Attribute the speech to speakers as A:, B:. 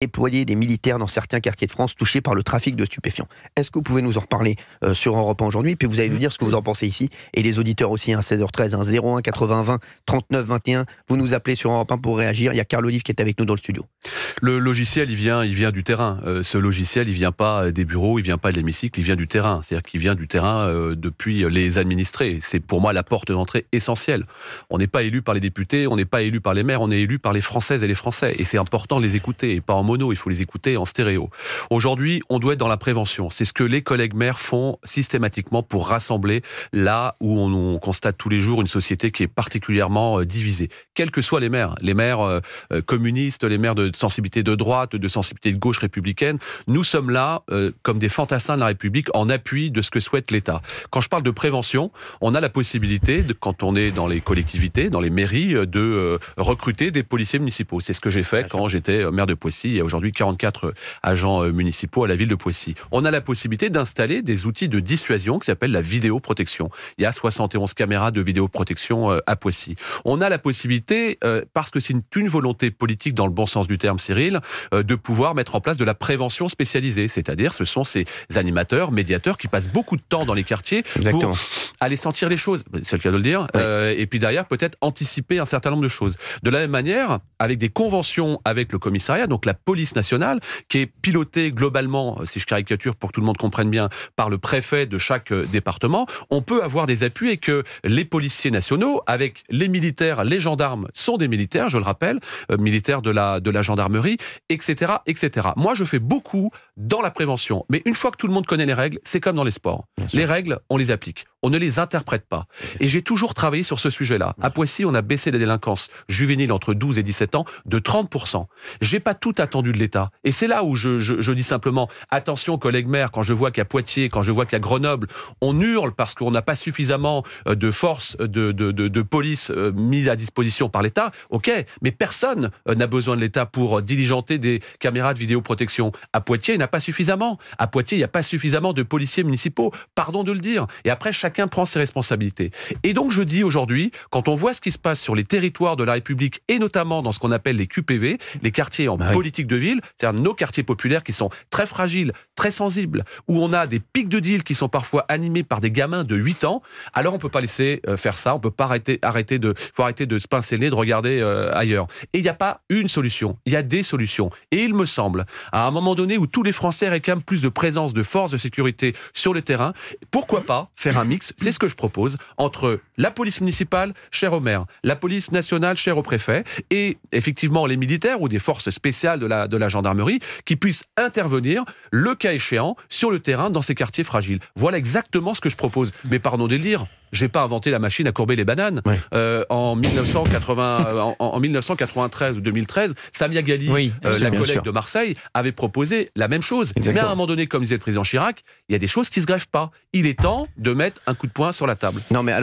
A: déployer des militaires dans certains quartiers de France touchés par le trafic de stupéfiants. Est-ce que vous pouvez nous en reparler euh, sur Europe 1 aujourd'hui Puis vous allez nous mm. dire ce que vous en pensez ici. Et les auditeurs aussi, à 16h13, hein, 01 80 20 39 21. Vous nous appelez sur Europe 1 pour réagir. Il y a Carl Olive qui est avec nous dans le studio. Le logiciel, il vient, il vient du terrain. Euh, ce logiciel, il vient pas euh, des bureaux, il vient pas de l'hémicycle, il vient du terrain. C'est-à-dire qu'il vient du terrain depuis les administrés. C'est pour moi la porte d'entrée essentielle. On n'est pas élu par les députés, on n'est pas élu par les maires, on est élu par les Françaises et les Français. Et c'est important de les écouter et pas en mono, il faut les écouter en stéréo. Aujourd'hui, on doit être dans la prévention. C'est ce que les collègues maires font systématiquement pour rassembler là où on, constate tous les jours une société qui est particulièrement euh, divisée, quels que soient les maires, les maires euh, euh, communistes, les maires de sensibilité de droite, de sensibilité de gauche républicaine. Nous sommes là comme des fantassins de la République en appui de ce que souhaite l'État. Quand je parle de prévention, on a la possibilité, de, quand on est dans les collectivités, dans les mairies, de recruter des policiers municipaux. C'est ce que j'ai fait quand j'étais maire de Poissy y a aujourd'hui 44 euh, agents euh, municipaux à la ville de Poissy. On a la possibilité d'installer des outils de dissuasion qui s'appellent la vidéoprotection. Il y a 71 caméras de vidéoprotection euh, à Poissy. On a la possibilité, parce que c'est une, volonté politique dans le bon sens du terme, Cyril, de pouvoir mettre en place de la prévention spécialisée. C'est-à-dire, ce sont ces animateurs, médiateurs qui passent beaucoup de temps dans les quartiers pour aller sentir les choses. C'est le cas de le dire. et puis derrière, peut-être anticiper un certain nombre de choses. De la même manière, avec des conventions avec le commissariat, donc la police nationale, qui est pilotée globalement, euh, si je caricature pour que tout le monde comprenne bien, par le préfet de chaque euh, département, on peut avoir des appuis et que les policiers nationaux, avec les militaires, les gendarmes, sont des militaires, je le rappelle, euh, militaires de la, de la gendarmerie, etc., etc. Moi, je fais beaucoup dans la prévention, mais une fois que tout le monde connaît les règles, c'est comme dans les sports. Les règles, on les applique. On ne les interprète pas. Et j'ai toujours travaillé sur ce sujet-là. À Poissy, on a baissé la délinquance juvénile entre 12 et 17 ans de 30%. J'ai pas tout attendu de l'État. Et c'est là où je, dis simplement, attention, collègues maires, quand je vois qu'à Poitiers, quand je vois qu'à Grenoble, on hurle parce qu'on n'a pas suffisamment euh, de forces euh, de, de, police euh, mises à disposition par l'État, ok, mais personne n'a besoin de l'État pour diligenter des caméras de vidéoprotection. À Poitiers, il n'y a pas suffisamment. À Poitiers, il n'y a pas suffisamment de policiers municipaux, pardon de le dire. Et après, chacun prend ses responsabilités. Et donc, je dis aujourd'hui, quand on voit ce qui se passe sur les territoires de la République, et notamment dans ce qu'on appelle les QPV, les quartiers en bah politique de ville, c'est-à-dire nos quartiers populaires qui sont très fragiles, très sensibles, où on a des pics de deal qui sont parfois animés par des gamins de 8 ans, alors on peut pas laisser euh, faire ça, on peut pas arrêter, arrêter de, faut arrêter de se pincer de regarder euh, ailleurs. Et il n'y a pas une solution, il y a des solutions. Et il me semble, à un moment donné où tous les Français réclament plus de présence de forces de sécurité sur le terrain, pourquoi pas faire un mix, c'est ce que je propose, entre la police municipale, chère au maire, la police nationale, chère au préfet, et effectivement les militaires ou des forces spéciales de la de la gendarmerie qui puisse intervenir, le cas échéant, sur le terrain dans ces quartiers fragiles. Voilà exactement ce que je propose. Mais pardon de lire, j'ai pas inventé la machine à courber les bananes. Euh, en, 1980, euh, en, 1993 ou 2013, Samia Gali, euh, la collègue de Marseille, avait proposé la même chose. Mais à un moment donné, comme disait le président Chirac, il y a des choses qui se grèvent pas. Il est temps de mettre un coup de poing sur la table. Non mais alors...